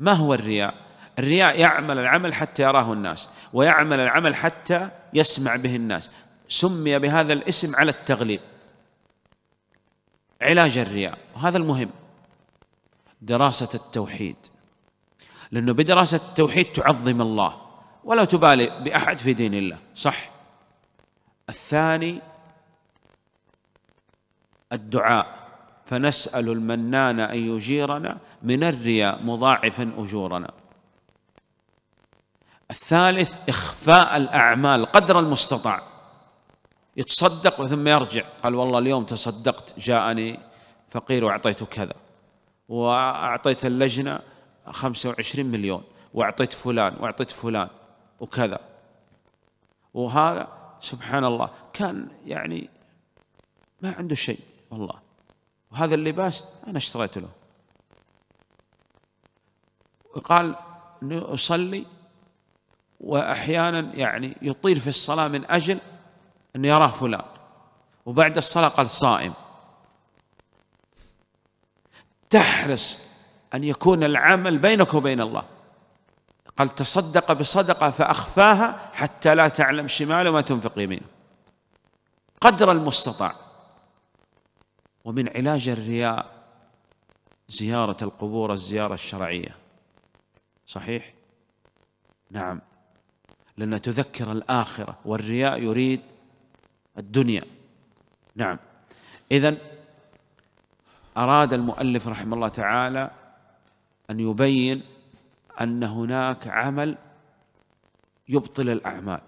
ما هو الرياء؟ الرياء يعمل العمل حتى يراه الناس ويعمل العمل حتى يسمع به الناس سمي بهذا الاسم على التغليب علاج الرياء وهذا المهم دراسة التوحيد لأنه بدراسة التوحيد تعظم الله ولا تبالي بأحد في دين الله صح الثاني الدعاء فنسأل المنان أن يجيرنا من الرياء مضاعفا أجورنا الثالث إخفاء الأعمال قدر المستطاع يتصدق ثم يرجع قال والله اليوم تصدقت جاءني فقير وأعطيته كذا وأعطيت اللجنة 25 مليون وأعطيت فلان وأعطيت فلان وكذا وهذا سبحان الله كان يعني ما عنده شيء والله وهذا اللباس أنا اشتريته له أني أصلي وأحيانا يعني يطيل في الصلاة من أجل أن يراه فلان وبعد الصلاة قال صائم تحرص أن يكون العمل بينك وبين الله قال تصدق بصدقة فأخفاها حتى لا تعلم شماله ما تنفق يمينه قدر المستطاع ومن علاج الرياء زيارة القبور الزيارة الشرعية صحيح؟ نعم لأنها تذكر الآخرة والرياء يريد الدنيا نعم إذا أراد المؤلف رحمه الله تعالى أن يبين أن هناك عمل يبطل الأعمال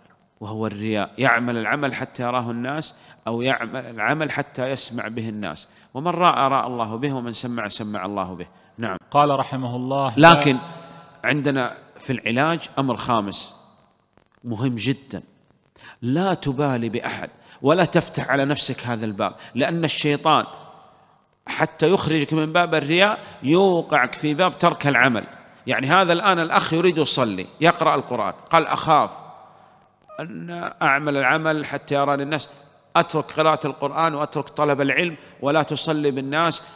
وهو الرياء يعمل العمل حتى يراه الناس أو يعمل العمل حتى يسمع به الناس ومن رأى رأى الله به ومن سمع سمع الله به نعم قال رحمه الله لكن عندنا في العلاج أمر خامس مهم جدا لا تبالي بأحد ولا تفتح على نفسك هذا الباب لأن الشيطان حتى يخرجك من باب الرياء يوقعك في باب ترك العمل يعني هذا الآن الأخ يريد يصلي يقرأ القرآن قال أخاف أن أعمل العمل حتى يراني الناس أترك قراءة القرآن وأترك طلب العلم ولا تصلي بالناس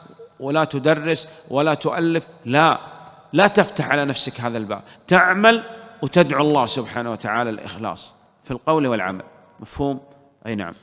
ولا تدرس ولا تؤلف لا لا تفتح على نفسك هذا الباب تعمل وتدعو الله سبحانه وتعالى الإخلاص في القول والعمل مفهوم؟ أي نعم